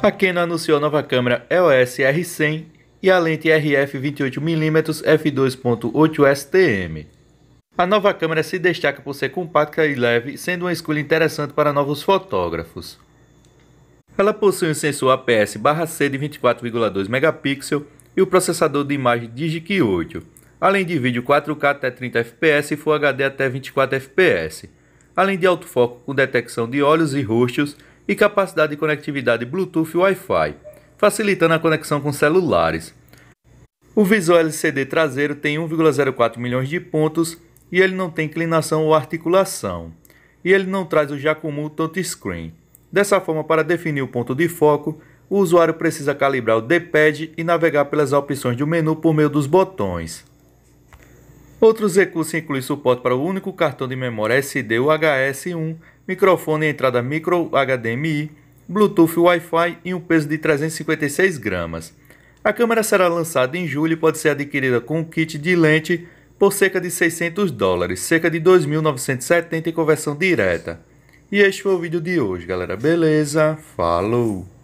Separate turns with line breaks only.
A Canon anunciou nova câmera EOS é R100 e a lente RF 28mm f2.8 STM. A nova câmera se destaca por ser compacta e leve, sendo uma escolha interessante para novos fotógrafos. Ela possui um sensor APS-C de 24,2 megapixels e o processador de imagem DigiKey 8, além de vídeo 4K até 30 fps e Full HD até 24 fps, além de autofoco com detecção de olhos e rostos e capacidade de conectividade Bluetooth e Wi-Fi, facilitando a conexão com celulares. O visor LCD traseiro tem 1,04 milhões de pontos e ele não tem inclinação ou articulação. E ele não traz o Jacumu touchscreen. Dessa forma, para definir o ponto de foco, o usuário precisa calibrar o D-pad e navegar pelas opções do menu por meio dos botões. Outros recursos incluem suporte para o único cartão de memória SD UHS-1, microfone e entrada micro HDMI, Bluetooth Wi-Fi e um peso de 356 gramas. A câmera será lançada em julho e pode ser adquirida com um kit de lente por cerca de 600 dólares, cerca de 2.970 em conversão direta. E este foi o vídeo de hoje, galera. Beleza? Falou!